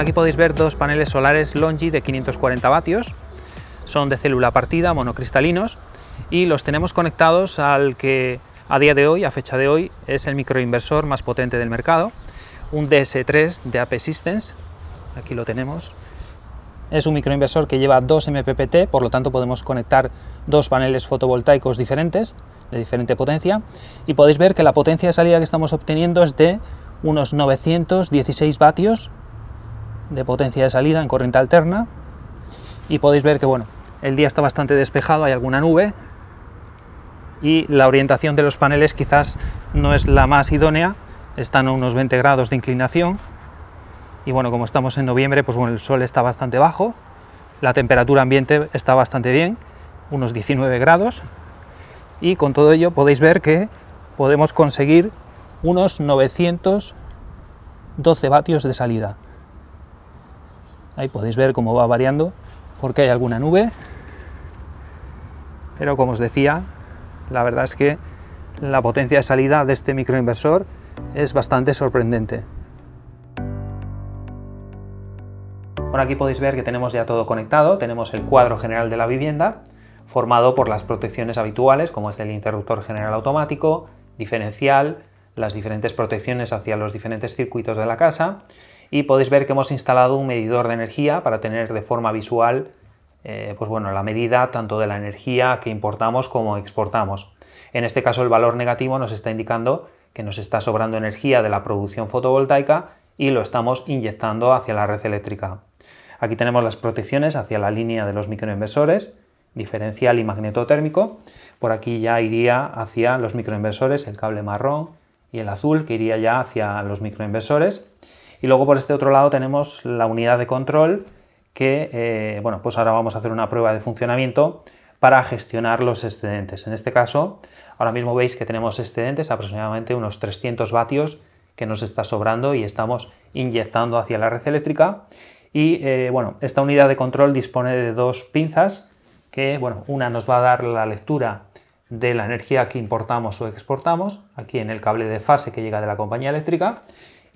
aquí podéis ver dos paneles solares Longi de 540 vatios. Son de célula partida, monocristalinos, y los tenemos conectados al que a día de hoy, a fecha de hoy, es el microinversor más potente del mercado, un DS3 de AP Systems. Aquí lo tenemos. Es un microinversor que lleva 2 MPPT, por lo tanto podemos conectar dos paneles fotovoltaicos diferentes, de diferente potencia, y podéis ver que la potencia de salida que estamos obteniendo es de unos 916 vatios de potencia de salida en corriente alterna y podéis ver que bueno, el día está bastante despejado, hay alguna nube y la orientación de los paneles quizás no es la más idónea, están a unos 20 grados de inclinación y bueno, como estamos en noviembre, pues bueno, el sol está bastante bajo, la temperatura ambiente está bastante bien, unos 19 grados y con todo ello podéis ver que podemos conseguir unos 912 vatios de salida. Ahí podéis ver cómo va variando porque hay alguna nube. Pero como os decía, la verdad es que la potencia de salida de este microinversor es bastante sorprendente. Por aquí podéis ver que tenemos ya todo conectado, tenemos el cuadro general de la vivienda, formado por las protecciones habituales como es el interruptor general automático, diferencial, las diferentes protecciones hacia los diferentes circuitos de la casa y podéis ver que hemos instalado un medidor de energía para tener de forma visual eh, pues bueno, la medida tanto de la energía que importamos como exportamos. En este caso el valor negativo nos está indicando que nos está sobrando energía de la producción fotovoltaica y lo estamos inyectando hacia la red eléctrica. Aquí tenemos las protecciones hacia la línea de los microinversores, diferencial y magnetotérmico. Por aquí ya iría hacia los microinversores el cable marrón y el azul que iría ya hacia los microinversores. Y luego por este otro lado tenemos la unidad de control que, eh, bueno, pues ahora vamos a hacer una prueba de funcionamiento para gestionar los excedentes. En este caso, ahora mismo veis que tenemos excedentes, aproximadamente unos 300 vatios que nos está sobrando y estamos inyectando hacia la red eléctrica. Y eh, bueno, esta unidad de control dispone de dos pinzas que, bueno, una nos va a dar la lectura de la energía que importamos o exportamos, aquí en el cable de fase que llega de la compañía eléctrica,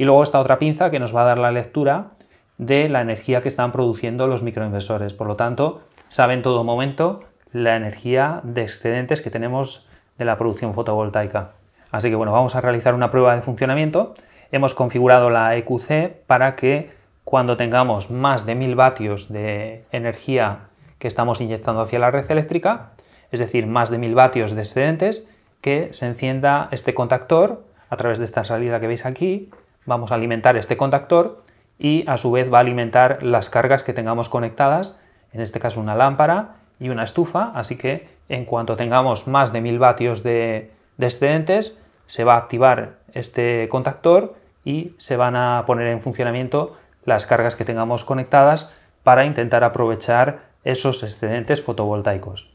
y luego esta otra pinza que nos va a dar la lectura de la energía que están produciendo los microinversores. Por lo tanto, sabe en todo momento la energía de excedentes que tenemos de la producción fotovoltaica. Así que bueno, vamos a realizar una prueba de funcionamiento. Hemos configurado la EQC para que cuando tengamos más de 1000 vatios de energía que estamos inyectando hacia la red eléctrica, es decir, más de 1000 vatios de excedentes, que se encienda este contactor a través de esta salida que veis aquí vamos a alimentar este contactor y a su vez va a alimentar las cargas que tengamos conectadas, en este caso una lámpara y una estufa, así que en cuanto tengamos más de 1000 vatios de, excedentes, se va a activar este contactor y se van a poner en funcionamiento las cargas que tengamos conectadas para intentar aprovechar esos excedentes fotovoltaicos.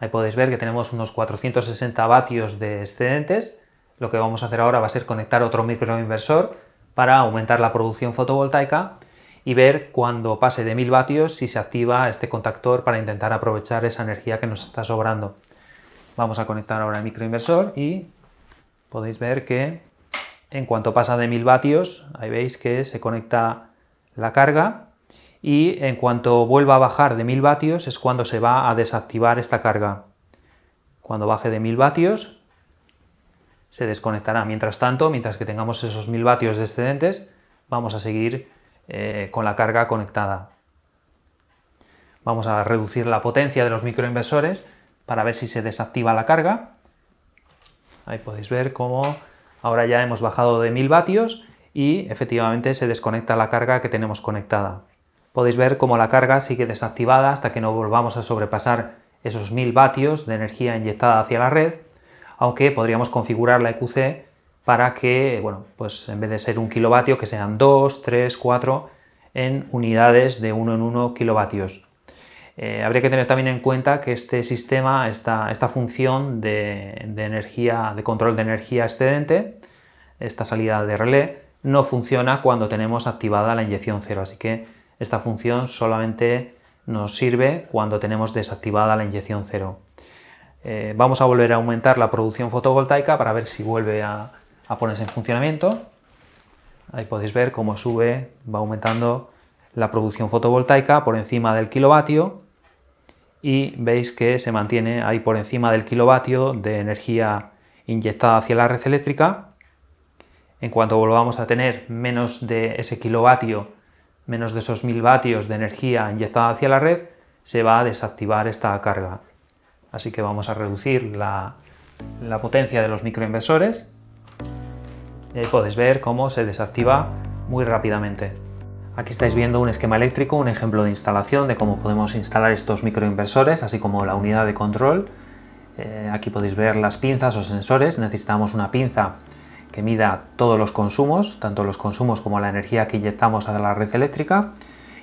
Ahí podéis ver que tenemos unos 460 vatios de excedentes lo que vamos a hacer ahora va a ser conectar otro microinversor para aumentar la producción fotovoltaica y ver cuando pase de 1000 vatios si se activa este contactor para intentar aprovechar esa energía que nos está sobrando. Vamos a conectar ahora el microinversor y podéis ver que en cuanto pasa de 1000 vatios, ahí veis que se conecta la carga y en cuanto vuelva a bajar de 1000 vatios es cuando se va a desactivar esta carga. Cuando baje de 1000 vatios se desconectará. Mientras tanto, mientras que tengamos esos 1000 vatios de excedentes, vamos a seguir eh, con la carga conectada. Vamos a reducir la potencia de los microinversores para ver si se desactiva la carga. Ahí podéis ver cómo ahora ya hemos bajado de 1000 vatios y efectivamente se desconecta la carga que tenemos conectada. Podéis ver cómo la carga sigue desactivada hasta que no volvamos a sobrepasar esos 1000 vatios de energía inyectada hacia la red aunque podríamos configurar la EQC para que, bueno, pues en vez de ser un kilovatio, que sean 2, 3, 4 en unidades de 1 en 1 kilovatios. Eh, habría que tener también en cuenta que este sistema, esta, función de, energía, de control de energía excedente, esta salida de relé, no funciona cuando tenemos activada la inyección cero, así que esta función solamente nos sirve cuando tenemos desactivada la inyección cero. Eh, vamos a volver a aumentar la producción fotovoltaica para ver si vuelve a, ponerse en funcionamiento. Ahí podéis ver cómo sube, va aumentando la producción fotovoltaica por encima del kilovatio y veis que se mantiene ahí por encima del kilovatio de energía inyectada hacia la red eléctrica. En cuanto volvamos a tener menos de ese kilovatio, menos de esos mil vatios de energía inyectada hacia la red, se va a desactivar esta carga. Así que vamos a reducir la, potencia de los microinversores y ahí podéis ver cómo se desactiva muy rápidamente. Aquí estáis viendo un esquema eléctrico, un ejemplo de instalación de cómo podemos instalar estos microinversores, así como la unidad de control. Eh, aquí podéis ver las pinzas o sensores. Necesitamos una pinza que mida todos los consumos, tanto los consumos como la energía que inyectamos a la red eléctrica.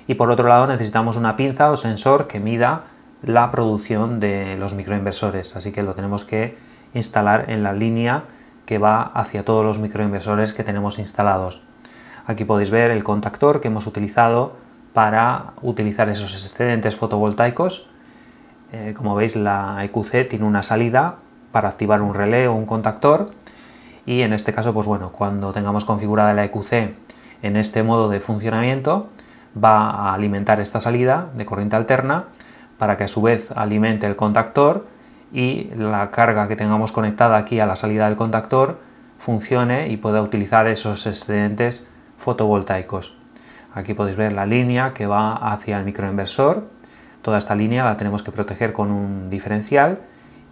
Y por otro lado necesitamos una pinza o sensor que mida la producción de los microinversores, así que lo tenemos que instalar en la línea que va hacia todos los microinversores que tenemos instalados. Aquí podéis ver el contactor que hemos utilizado para utilizar esos excedentes fotovoltaicos. Eh, como veis la EQC tiene una salida para activar un relé o un contactor y en este caso pues bueno, cuando tengamos configurada la EQC en este modo de funcionamiento va a alimentar esta salida de corriente alterna para que a su vez alimente el contactor y la carga que tengamos conectada aquí a la salida del contactor funcione y pueda utilizar esos excedentes fotovoltaicos. Aquí podéis ver la línea que va hacia el microinversor. Toda esta línea la tenemos que proteger con un diferencial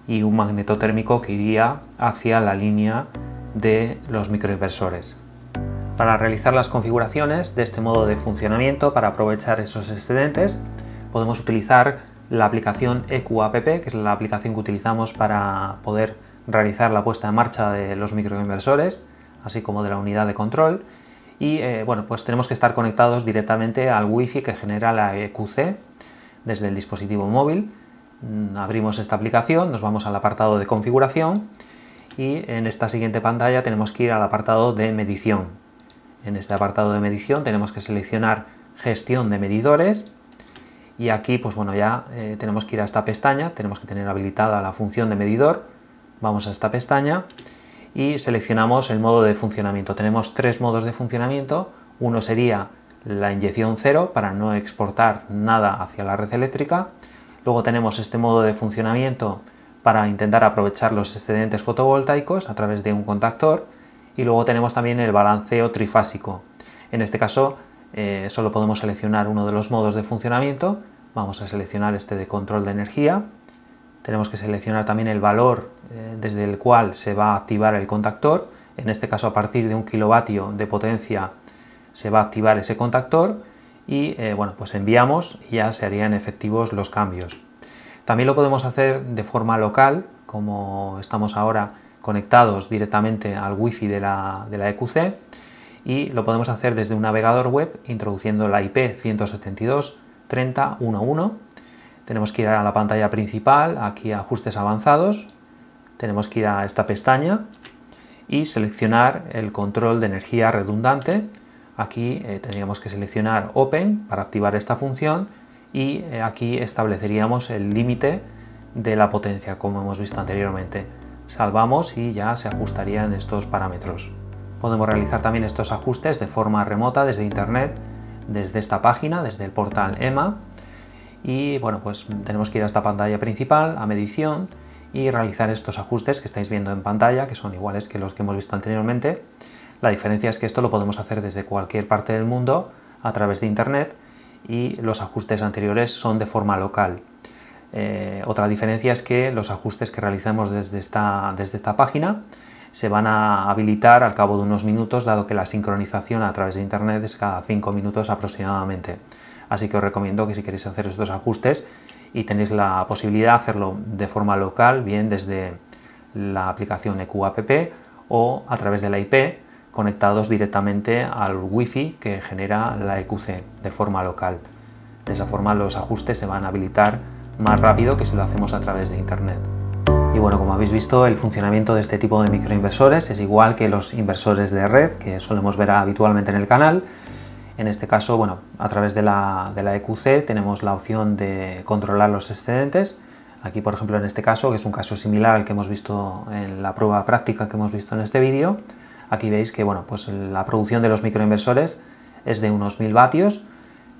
y un magnetotérmico que iría hacia la línea de los microinversores. Para realizar las configuraciones de este modo de funcionamiento, para aprovechar esos excedentes, podemos utilizar la aplicación EQApp, que es la aplicación que utilizamos para poder realizar la puesta en marcha de los microinversores, así como de la unidad de control. Y eh, bueno, pues tenemos que estar conectados directamente al Wi-Fi que genera la EQC desde el dispositivo móvil. Mm, abrimos esta aplicación, nos vamos al apartado de configuración y en esta siguiente pantalla tenemos que ir al apartado de medición. En este apartado de medición tenemos que seleccionar gestión de medidores y aquí pues bueno ya eh, tenemos que ir a esta pestaña, tenemos que tener habilitada la función de medidor, vamos a esta pestaña y seleccionamos el modo de funcionamiento. Tenemos tres modos de funcionamiento, uno sería la inyección cero para no exportar nada hacia la red eléctrica, luego tenemos este modo de funcionamiento para intentar aprovechar los excedentes fotovoltaicos a través de un contactor y luego tenemos también el balanceo trifásico. En este caso eh, solo podemos seleccionar uno de los modos de funcionamiento. Vamos a seleccionar este de control de energía. Tenemos que seleccionar también el valor eh, desde el cual se va a activar el contactor. En este caso a partir de un kilovatio de potencia se va a activar ese contactor y eh, bueno, pues enviamos y ya se harían efectivos los cambios. También lo podemos hacer de forma local, como estamos ahora conectados directamente al wifi de de la EQC y lo podemos hacer desde un navegador web introduciendo la IP 172.30.1.1. Tenemos que ir a la pantalla principal, aquí a ajustes avanzados, tenemos que ir a esta pestaña y seleccionar el control de energía redundante. Aquí eh, tendríamos que seleccionar Open para activar esta función y eh, aquí estableceríamos el límite de la potencia como hemos visto anteriormente. Salvamos y ya se ajustarían estos parámetros. Podemos realizar también estos ajustes de forma remota desde internet, desde esta página, desde el portal EMA. Y bueno, pues tenemos que ir a esta pantalla principal, a medición, y realizar estos ajustes que estáis viendo en pantalla, que son iguales que los que hemos visto anteriormente. La diferencia es que esto lo podemos hacer desde cualquier parte del mundo a través de internet y los ajustes anteriores son de forma local. Eh, otra diferencia es que los ajustes que realizamos desde esta, desde esta página se van a habilitar al cabo de unos minutos, dado que la sincronización a través de Internet es cada 5 minutos aproximadamente. Así que os recomiendo que si queréis hacer estos ajustes y tenéis la posibilidad de hacerlo de forma local, bien desde la aplicación EQAPP o a través de la IP conectados directamente al Wi-Fi que genera la EQC de forma local. De esa forma los ajustes se van a habilitar más rápido que si lo hacemos a través de Internet. Y bueno, como habéis visto, el funcionamiento de este tipo de microinversores es igual que los inversores de red que solemos ver habitualmente en el canal. En este caso, bueno, a través de la, EQC e tenemos la opción de controlar los excedentes. Aquí, por ejemplo, en este caso, que es un caso similar al que hemos visto en la prueba práctica que hemos visto en este vídeo, aquí veis que bueno, pues la producción de los microinversores es de unos 1000 vatios.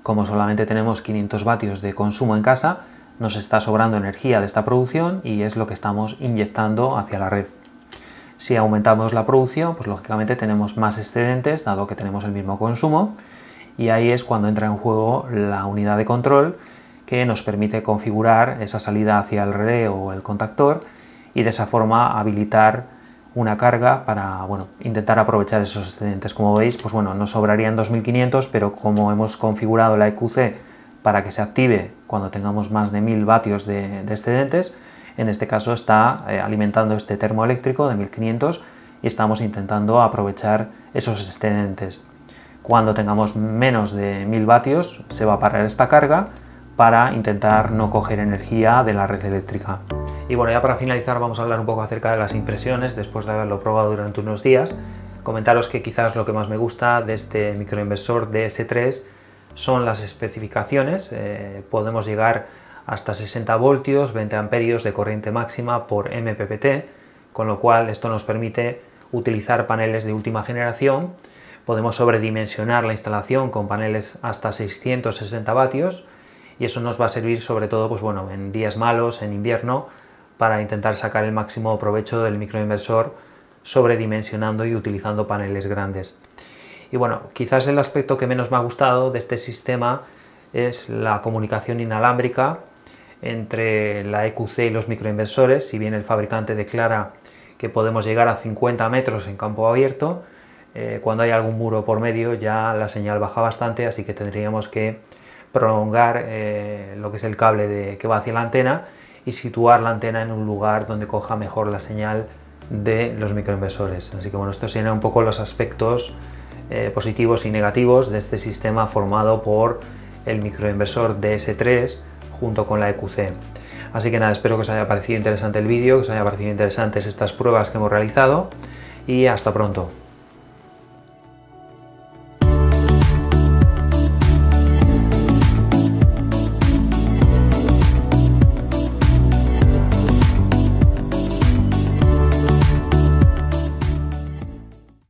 Como solamente tenemos 500 vatios de consumo en casa, nos está sobrando energía de esta producción y es lo que estamos inyectando hacia la red. Si aumentamos la producción, pues lógicamente tenemos más excedentes, dado que tenemos el mismo consumo, y ahí es cuando entra en juego la unidad de control que nos permite configurar esa salida hacia el red o el contactor y de esa forma habilitar una carga para bueno, intentar aprovechar esos excedentes. Como veis, pues bueno, nos sobrarían 2500, pero como hemos configurado la EQC para que se active cuando tengamos más de 1000 vatios de, excedentes. En este caso está eh, alimentando este termoeléctrico de 1500 y estamos intentando aprovechar esos excedentes. Cuando tengamos menos de 1000 vatios se va a parar esta carga para intentar no coger energía de la red eléctrica. Y bueno, ya para finalizar vamos a hablar un poco acerca de las impresiones después de haberlo probado durante unos días. Comentaros que quizás lo que más me gusta de este microinversor DS3 son las especificaciones. Eh, podemos llegar hasta 60 voltios, 20 amperios de corriente máxima por MPPT, con lo cual esto nos permite utilizar paneles de última generación. Podemos sobredimensionar la instalación con paneles hasta 660 vatios y eso nos va a servir sobre todo pues bueno, en días malos, en invierno, para intentar sacar el máximo provecho del microinversor sobredimensionando y utilizando paneles grandes. Y bueno, quizás el aspecto que menos me ha gustado de este sistema es la comunicación inalámbrica entre la EQC y los microinversores. Si bien el fabricante declara que podemos llegar a 50 metros en campo abierto, eh, cuando hay algún muro por medio ya la señal baja bastante, así que tendríamos que prolongar eh, lo que es el cable que va hacia la antena y situar la antena en un lugar donde coja mejor la señal de los microinversores. Así que bueno, estos serían un poco los aspectos eh, positivos y negativos de este sistema formado por el microinversor DS3 junto con la EQC. Así que nada, espero que os haya parecido interesante el vídeo, que os haya parecido interesantes estas pruebas que hemos realizado y hasta pronto.